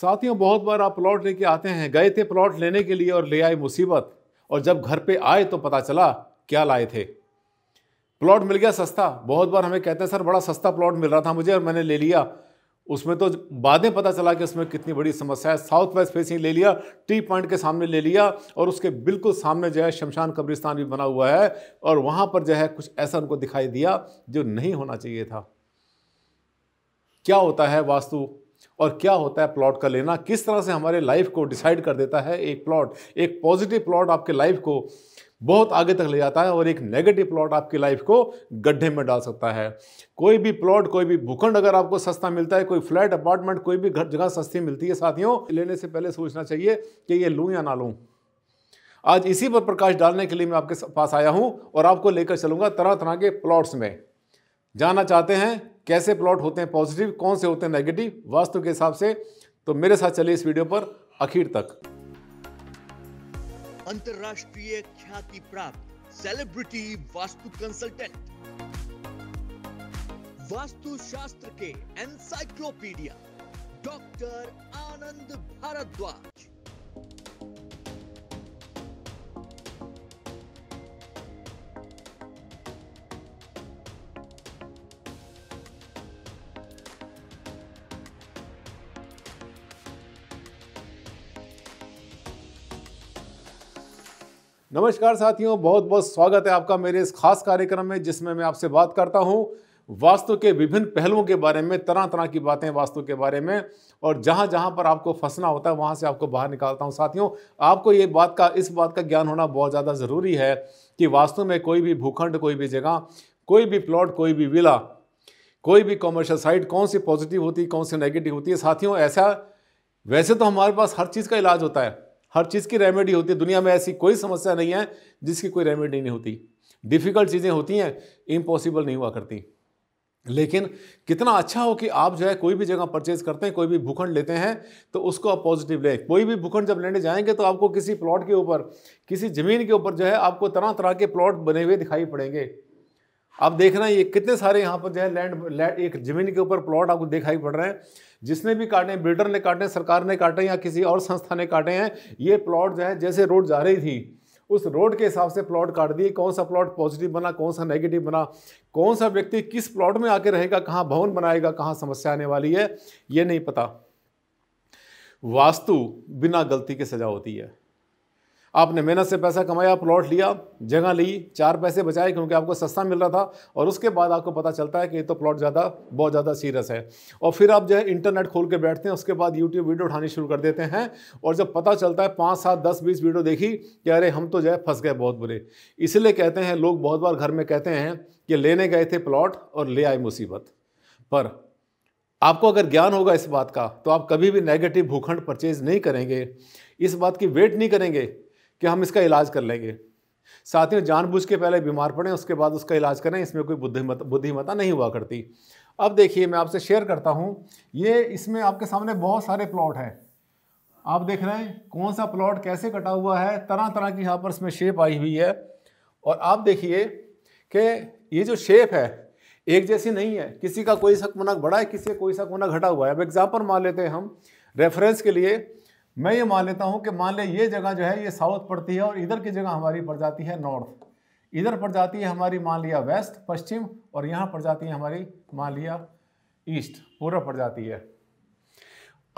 साथियों बहुत बार आप प्लॉट लेके आते हैं गए थे प्लॉट लेने के लिए और ले आए मुसीबत और जब घर पे आए तो पता चला क्या लाए थे प्लॉट मिल गया सस्ता बहुत बार हमें कहते हैं सर बड़ा सस्ता प्लॉट मिल रहा था मुझे और मैंने ले लिया उसमें तो बाद में पता चला कि उसमें कितनी बड़ी समस्या है साउथ वेस्ट फेसिंग ले लिया टी पॉइंट के सामने ले लिया और उसके बिल्कुल सामने जो है शमशान कब्रिस्तान भी बना हुआ है और वहाँ पर जो है कुछ ऐसा उनको दिखाई दिया जो नहीं होना चाहिए था क्या होता है वास्तु और क्या होता है प्लॉट का लेना किस तरह से हमारे लाइफ को डिसाइड कर देता है एक प्लॉट एक पॉजिटिव प्लॉट आपके लाइफ को बहुत आगे तक ले जाता है और एक नेगेटिव प्लॉट आपकी लाइफ को गड्ढे में डाल सकता है कोई भी प्लॉट कोई भी भूखंड अगर आपको सस्ता मिलता है कोई फ्लैट अपार्टमेंट कोई भी घर जगह सस्ती मिलती है साथियों लेने से पहले सोचना चाहिए कि ये लूँ या ना लूँ आज इसी पर प्रकाश डालने के लिए मैं आपके पास आया हूँ और आपको लेकर चलूँगा तरह तरह के प्लॉट्स में जाना चाहते हैं कैसे प्लॉट होते हैं पॉजिटिव कौन से होते हैं नेगेटिव वास्तु के हिसाब से तो मेरे साथ चलिए इस वीडियो पर आखिर तक अंतरराष्ट्रीय ख्याति प्राप्त सेलिब्रिटी वास्तु कंसल्टेंट वास्तु शास्त्र के एनसाइक्लोपीडिया डॉक्टर आनंद भारद्वाज नमस्कार साथियों बहुत बहुत स्वागत है आपका मेरे इस खास कार्यक्रम में जिसमें मैं आपसे बात करता हूँ वास्तु के विभिन्न पहलुओं के बारे में तरह तरह की बातें वास्तु के बारे में और जहाँ जहाँ पर आपको फंसना होता है वहाँ से आपको बाहर निकालता हूँ साथियों आपको ये बात का इस बात का ज्ञान होना बहुत ज़्यादा ज़रूरी है कि वास्तु में कोई भी भूखंड कोई भी जगह कोई भी प्लॉट कोई भी विला कोई भी कॉमर्शियल साइट कौन सी पॉजिटिव होती है कौन सी नेगेटिव होती है साथियों ऐसा वैसे तो हमारे पास हर चीज़ का इलाज होता है हर चीज़ की रेमेडी होती है दुनिया में ऐसी कोई समस्या नहीं है जिसकी कोई रेमेडी नहीं होती डिफ़िकल्ट चीज़ें होती हैं इम्पॉसिबल नहीं हुआ करती लेकिन कितना अच्छा हो कि आप जो है कोई भी जगह परचेज करते हैं कोई भी भूखंड लेते हैं तो उसको आप पॉजिटिव लें कोई भी भूखंड जब लेने जाएंगे तो आपको किसी प्लॉट के ऊपर किसी ज़मीन के ऊपर जो है आपको तरह तरह के प्लॉट बने हुए दिखाई पड़ेंगे अब देखना ये कितने सारे यहाँ पर जो है लैंड, लैंड एक जमीन के ऊपर प्लॉट आपको दिखाई पड़ रहे हैं जिसने भी काटे बिल्डर ने काटे सरकार ने काटे या किसी और संस्था ने काटे हैं ये प्लॉट जो है जैसे रोड जा रही थी उस रोड के हिसाब से प्लॉट काट दिए कौन सा प्लॉट पॉजिटिव बना कौन सा नेगेटिव बना कौन सा व्यक्ति किस प्लॉट में आके रहेगा कहाँ भवन बनाएगा कहाँ समस्या आने वाली है ये नहीं पता वास्तु बिना गलती के सजा होती है आपने मेहनत से पैसा कमाया प्लॉट लिया जगह ली चार पैसे बचाए क्योंकि आपको सस्ता मिल रहा था और उसके बाद आपको पता चलता है कि ये तो प्लॉट ज़्यादा बहुत ज़्यादा सीरियस है और फिर आप जो है इंटरनेट खोल के बैठते हैं उसके बाद यूट्यूब वीडियो उठानी शुरू कर देते हैं और जब पता चलता है पाँच सात दस बीस वीडियो देखी कि अरे हम तो जो है फंस गए बहुत बुरे इसलिए कहते हैं लोग बहुत बार घर में कहते हैं कि लेने गए थे प्लॉट और ले आए मुसीबत पर आपको अगर ज्ञान होगा इस बात का तो आप कभी भी नेगेटिव भूखंड परचेज नहीं करेंगे इस बात की वेट नहीं करेंगे कि हम इसका इलाज कर लेंगे साथियों जानबूझ के पहले बीमार पड़े उसके बाद उसका इलाज करें इसमें कोई बुद्धिमत बुद्धिमता नहीं हुआ करती अब देखिए मैं आपसे शेयर करता हूँ ये इसमें आपके सामने बहुत सारे प्लॉट हैं आप देख रहे हैं कौन सा प्लॉट कैसे कटा हुआ है तरह तरह की यहाँ पर इसमें शेप आई हुई है और आप देखिए कि ये जो शेप है एक जैसी नहीं है किसी का कोई सा कोना बड़ा है किसी का कोई सा कोना घटा हुआ है अब एग्जाम्पल मान लेते हैं हम रेफरेंस के लिए मैं ये मान लेता हूँ कि मान ले ये जगह जो है ये साउथ पड़ती है और इधर की जगह हमारी पड़ जाती है नॉर्थ इधर पड़ जाती है हमारी मान लिया वेस्ट पश्चिम और यहाँ पड़ जाती है हमारी मान लिया ईस्ट पूर्व पड़ जाती है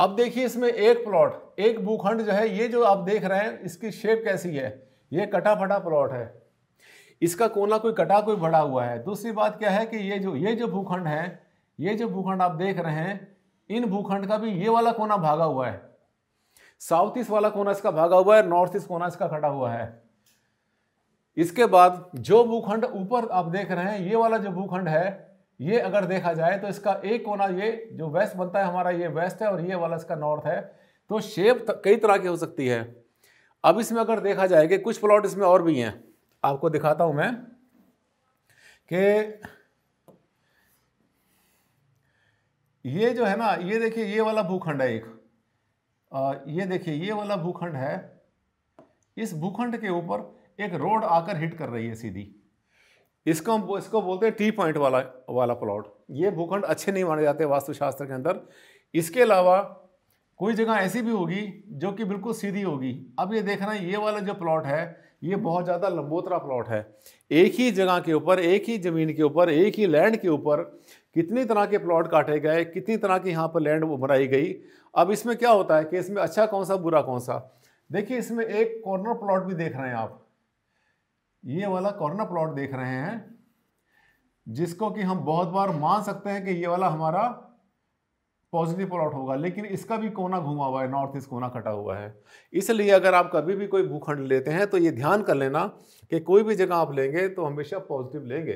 अब देखिए इसमें एक प्लॉट एक भूखंड जो है ये जो आप देख रहे हैं इसकी शेप कैसी है ये कटा फटा प्लॉट है इसका कोना कोई कटा कोई बड़ा हुआ है दूसरी बात क्या है कि ये जो ये जो भूखंड है ये जो भूखंड आप देख रहे हैं इन भूखंड का भी ये वाला कोना भागा हुआ है साउथ ईस्ट वाला कोना इसका भागा हुआ है नॉर्थ ईस्ट कोना इसका खड़ा हुआ है इसके बाद जो भूखंड ऊपर आप देख रहे हैं ये वाला जो भूखंड है ये अगर देखा जाए तो इसका एक कोना ये जो वेस्ट बनता है हमारा ये वेस्ट है और ये वाला इसका नॉर्थ है तो शेप कई तरह की हो सकती है अब इसमें अगर देखा जाए कि कुछ प्लॉट इसमें और भी हैं आपको दिखाता हूं मैं कि ये जो है ना ये देखिए ये वाला भूखंड है एक ये देखिए ये वाला भूखंड है इस भूखंड के ऊपर एक रोड आकर हिट कर रही है सीधी इसको हम इसको बोलते हैं टी पॉइंट वाला वाला प्लॉट ये भूखंड अच्छे नहीं माने जाते वास्तुशास्त्र के अंदर इसके अलावा कोई जगह ऐसी भी होगी जो कि बिल्कुल सीधी होगी अब ये देखना ये वाला जो प्लॉट है ये बहुत ज़्यादा लंबोतरा प्लॉट है एक ही जगह के ऊपर एक ही ज़मीन के ऊपर एक ही लैंड के ऊपर कितनी तरह के प्लॉट काटे गए कितनी तरह की यहाँ पर लैंड बनाई गई अब इसमें क्या होता है कि इसमें अच्छा कौन सा बुरा कौन सा देखिए इसमें एक कॉर्नर प्लॉट भी देख रहे हैं आप ये वाला कॉर्नर प्लॉट देख रहे हैं जिसको कि हम बहुत बार मान सकते हैं कि ये वाला हमारा पॉजिटिव प्लॉट होगा लेकिन इसका भी कोना घूमा हुआ है नॉर्थ ईस्ट कोना कटा हुआ है इसलिए अगर आप कभी भी कोई भूखंड लेते हैं तो ये ध्यान कर लेना कि कोई भी जगह आप लेंगे तो हमेशा पॉजिटिव लेंगे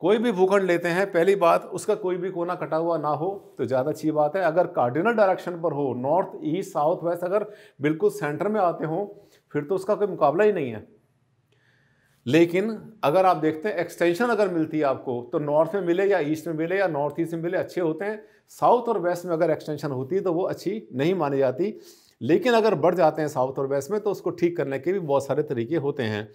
कोई भी भूखंड लेते हैं पहली बात उसका कोई भी कोना कटा हुआ ना हो तो ज़्यादा अच्छी बात है अगर कार्डिनल डायरेक्शन पर हो नॉर्थ ईस्ट साउथ वेस्ट अगर बिल्कुल सेंटर में आते हों फिर तो उसका कोई मुकाबला ही नहीं है लेकिन अगर आप देखते हैं एक्सटेंशन अगर मिलती है आपको तो नॉर्थ में मिले या ईस्ट में मिले या नॉर्थ ईस्ट में मिले अच्छे होते हैं साउथ और वेस्ट में अगर एक्सटेंशन होती है तो वो अच्छी नहीं मानी जाती लेकिन अगर बढ़ जाते हैं साउथ और वेस्ट में तो उसको ठीक करने के भी बहुत सारे तरीके होते हैं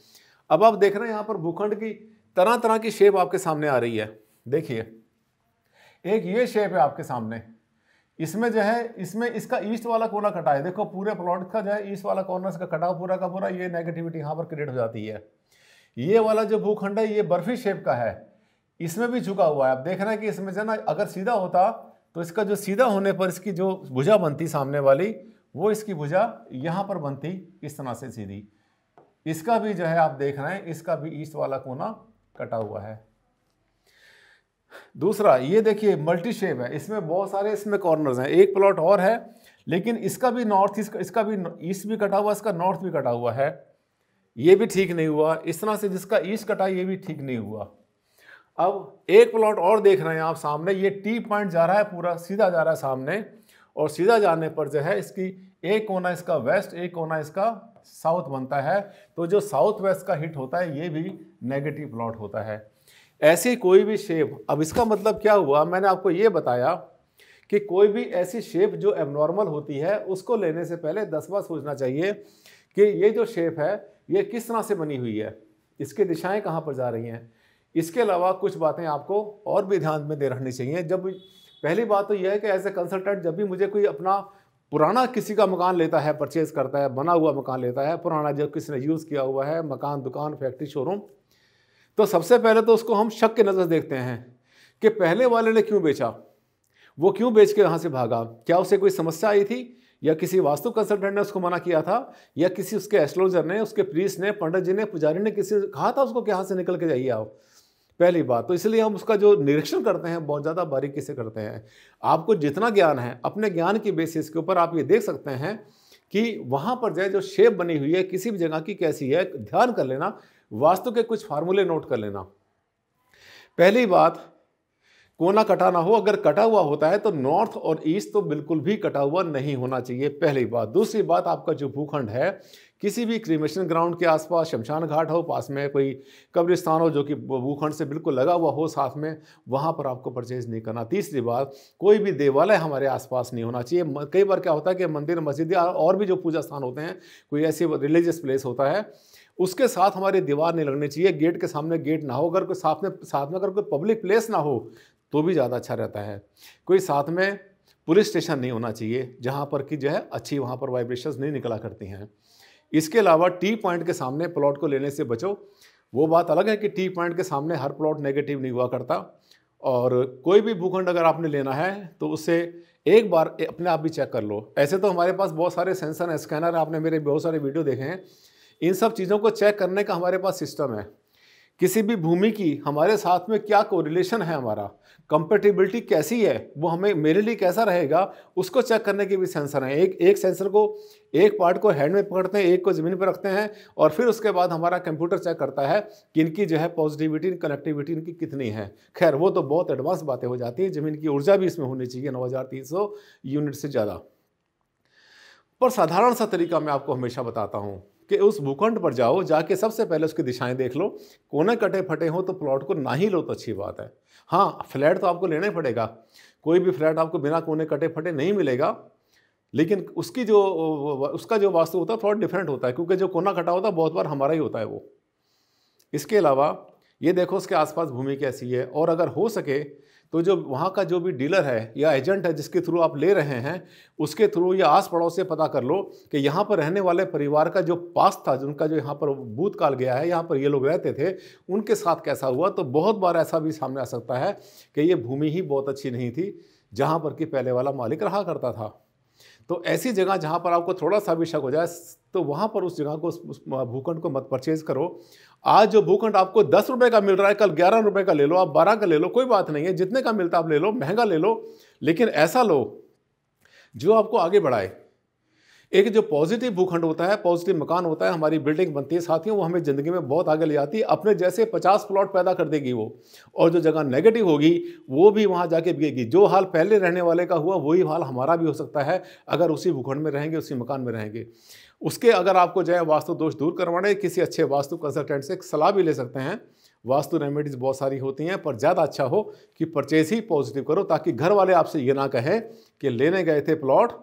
अब आप देख रहे हैं यहाँ पर भूखंड की तरह तरह की शेप आपके सामने आ रही है देखिए एक ये शेप है आपके सामने इसमें जो है इसमें इसका ईस्ट वाला कोना कटा है देखो पूरे प्लॉट का जो है ईस्ट वाला कॉर्नर का कटा पूरा का पूरा ये नेगेटिविटी यहाँ पर क्रिएट हो जाती है ये वाला जो भूखंड है ये बर्फी शेप का है इसमें भी झुका हुआ है आप देख रहे हैं कि इसमें जो ना अगर सीधा होता तो इसका जो सीधा होने पर इसकी जो भुजा बनती सामने वाली वो इसकी भुजा यहाँ पर बनती इस तरह से सीधी इसका भी जो है आप देख रहे हैं इसका भी ईस्ट वाला कोना कटा हुआ है दूसरा ये देखिए मल्टी शेप है इसमें बहुत सारे इसमें कॉर्नर्स हैं एक प्लॉट और है लेकिन इसका भी नॉर्थ ईस्ट इसका भी ईस्ट भी कटा हुआ इसका नॉर्थ भी कटा हुआ है ये भी ठीक नहीं हुआ इस तरह से जिसका ईस्ट कटा ये भी ठीक नहीं हुआ अब एक प्लॉट और देख रहे हैं आप सामने ये टी पॉइंट जा रहा है पूरा सीधा जा रहा है सामने और सीधा जाने पर जो है इसकी एक कोना इसका वेस्ट एक कोना इसका साउथ बनता है तो जो साउथ वेस्ट का हिट होता है ये भी नेगेटिव प्लॉट होता है ऐसी कोई भी शेप अब इसका मतलब क्या हुआ मैंने आपको ये बताया कि कोई भी ऐसी शेप जो एबनॉर्मल होती है उसको लेने से पहले दस बार सोचना चाहिए कि ये जो शेप है ये किस तरह से बनी हुई है इसकी दिशाएं कहाँ पर जा रही हैं इसके अलावा कुछ बातें आपको और भी ध्यान में दे रखनी चाहिए जब पहली बात तो यह है कि एज ए कंसल्टेंट जब भी मुझे कोई अपना पुराना किसी का मकान लेता है परचेज करता है बना हुआ मकान लेता है पुराना जब किसी ने यूज़ किया हुआ है मकान दुकान फैक्ट्री शोरूम तो सबसे पहले तो उसको हम शक के नज़र देखते हैं कि पहले वाले ने क्यों बेचा वो क्यों बेच के वहाँ से भागा क्या उसे कोई समस्या आई थी या किसी वास्तु कंसल्टेंट ने उसको मना किया था या किसी उसके एस्ट्रोलॉजर ने उसके प्रीस ने पंडित जी ने पुजारी ने किसी कहा था उसको कि यहाँ से निकल के जाइए आओ पहली बात तो इसलिए हम उसका जो निरीक्षण करते हैं बहुत ज़्यादा बारीकी से करते हैं आपको जितना ज्ञान है अपने ज्ञान की बेसिस के ऊपर आप ये देख सकते हैं कि वहाँ पर जाए जो शेप बनी हुई है किसी भी जगह की कैसी है ध्यान कर लेना वास्तु के कुछ फार्मूले नोट कर लेना पहली बात कोना कटा ना हो अगर कटा हुआ होता है तो नॉर्थ और ईस्ट तो बिल्कुल भी कटा हुआ नहीं होना चाहिए पहली बात दूसरी बात आपका जो भूखंड है किसी भी क्रीमेशन ग्राउंड के आसपास शमशान घाट हो पास में कोई कब्रिस्तान हो जो कि भूखंड से बिल्कुल लगा हुआ हो साथ में वहाँ पर आपको परचेज नहीं करना तीसरी बात कोई भी देवालय हमारे आसपास नहीं होना चाहिए कई बार क्या होता है कि मंदिर मस्जिद या और भी जो पूजा स्थान होते हैं कोई ऐसी रिलीजियस प्लेस होता है उसके साथ हमारी दीवार नहीं लगनी चाहिए गेट के सामने गेट ना हो अगर कोई साथ में साथ में अगर कोई पब्लिक प्लेस ना हो तो भी ज़्यादा अच्छा रहता है कोई साथ में पुलिस स्टेशन नहीं होना चाहिए जहाँ पर कि जो है अच्छी वहाँ पर वाइब्रेशंस नहीं निकला करती हैं इसके अलावा टी पॉइंट के सामने प्लॉट को लेने से बचो वो बात अलग है कि टी पॉइंट के सामने हर प्लॉट नेगेटिव नहीं हुआ करता और कोई भी भूखंड अगर आपने लेना है तो उससे एक बार अपने आप भी चेक कर लो ऐसे तो हमारे पास बहुत सारे सेंसर हैं स्कैनर आपने मेरे बहुत सारे वीडियो देखे हैं इन सब चीज़ों को चेक करने का हमारे पास सिस्टम है किसी भी भूमि की हमारे साथ में क्या कोरिलेशन है हमारा कंपेटेबिलिटी कैसी है वो हमें मेरे लिए कैसा रहेगा उसको चेक करने के भी सेंसर हैं एक एक सेंसर को एक पार्ट को हैंड में पकड़ते हैं एक को ज़मीन पर रखते हैं और फिर उसके बाद हमारा कंप्यूटर चेक करता है कि इनकी जो है पॉजिटिविटी कनेक्टिविटी इनकी कितनी है खैर वो तो बहुत एडवांस बातें हो जाती हैं ज़मीन की ऊर्जा भी इसमें होनी चाहिए नौ यूनिट से ज़्यादा पर साधारण सा तरीका मैं आपको हमेशा बताता हूँ कि उस भूखंड पर जाओ जाके सबसे पहले उसकी दिशाएं देख लो कोने कटे फटे हों तो प्लॉट को ना ही लो तो अच्छी बात है हाँ फ्लैट तो आपको लेना ही पड़ेगा कोई भी फ्लैट आपको बिना कोने कटे फटे नहीं मिलेगा लेकिन उसकी जो उसका जो वास्तु होता है थोड़ा डिफरेंट होता है क्योंकि जो कोना कटा होता है बहुत बार हमारा ही होता है वो इसके अलावा ये देखो उसके आसपास भूमि कैसी है और अगर हो सके तो जो वहाँ का जो भी डीलर है या एजेंट है जिसके थ्रू आप ले रहे हैं उसके थ्रू या आस पड़ोस से पता कर लो कि यहाँ पर रहने वाले परिवार का जो पास था जिनका जो यहाँ पर भूतकाल गया है यहाँ पर ये लोग रहते थे उनके साथ कैसा हुआ तो बहुत बार ऐसा भी सामने आ सकता है कि ये भूमि ही बहुत अच्छी नहीं थी जहाँ पर कि पहले वाला मालिक रहा करता था तो ऐसी जगह जहाँ पर आपको थोड़ा सा भी शक हो जाए तो वहाँ पर उस जगह को उस भूखंड को मत परचेज़ करो आज जो भूखंड आपको दस रुपए का मिल रहा है कल ग्यारह रुपए का ले लो आप बारह का ले लो कोई बात नहीं है जितने का मिलता आप ले लो महंगा ले लो लेकिन ऐसा लो जो आपको आगे बढ़ाए एक जो पॉजिटिव भूखंड होता है पॉजिटिव मकान होता है हमारी बिल्डिंग बनती है साथियों वो हमें ज़िंदगी में बहुत आगे ले जाती है अपने जैसे पचास प्लॉट पैदा कर देगी वो और जो जगह नेगेटिव होगी वो भी वहाँ जाके बिकेगी जो हाल पहले रहने वाले का हुआ वही हाल हमारा भी हो सकता है अगर उसी भूखंड में रहेंगे उसी मकान में रहेंगे उसके अगर आपको जो है वास्तु दोष दूर करवाने किसी अच्छे वास्तु कंसल्टेंट से सलाह भी ले सकते हैं वास्तु रेमेडीज़ बहुत सारी होती हैं पर ज़्यादा अच्छा हो कि परचेज ही पॉजिटिव करो ताकि घर वाले आपसे ये ना कहें कि लेने गए थे प्लॉट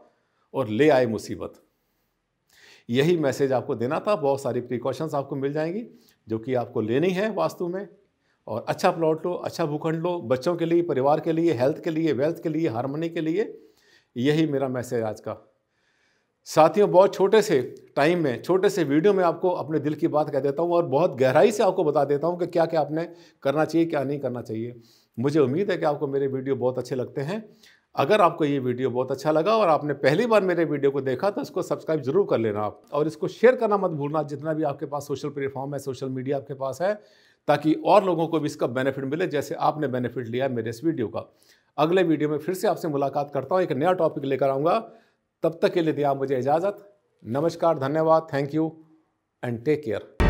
और ले आए मुसीबत यही मैसेज आपको देना था बहुत सारी प्रिकॉशंस आपको मिल जाएंगी जो कि आपको लेनी है वास्तु में और अच्छा प्लॉट लो अच्छा भूखंड लो बच्चों के लिए परिवार के लिए हेल्थ के लिए वेल्थ के लिए हारमोनी के लिए यही मेरा मैसेज आज का साथियों बहुत छोटे से टाइम में छोटे से वीडियो में आपको अपने दिल की बात कह देता हूँ और बहुत गहराई से आपको बता देता हूँ कि क्या क्या आपने करना चाहिए क्या नहीं करना चाहिए मुझे उम्मीद है कि आपको मेरे वीडियो बहुत अच्छे लगते हैं अगर आपको ये वीडियो बहुत अच्छा लगा और आपने पहली बार मेरे वीडियो को देखा तो इसको सब्सक्राइब जरूर कर लेना आप और इसको शेयर करना मत भूलना जितना भी आपके पास सोशल प्लेटफॉर्म है सोशल मीडिया आपके पास है ताकि और लोगों को भी इसका बेनिफिट मिले जैसे आपने बेनिफिट लिया है मेरे इस वीडियो का अगले वीडियो में फिर से आपसे मुलाकात करता हूँ एक नया टॉपिक लेकर आऊँगा तब तक के लिए दिया मुझे इजाज़त नमस्कार धन्यवाद thank you and take care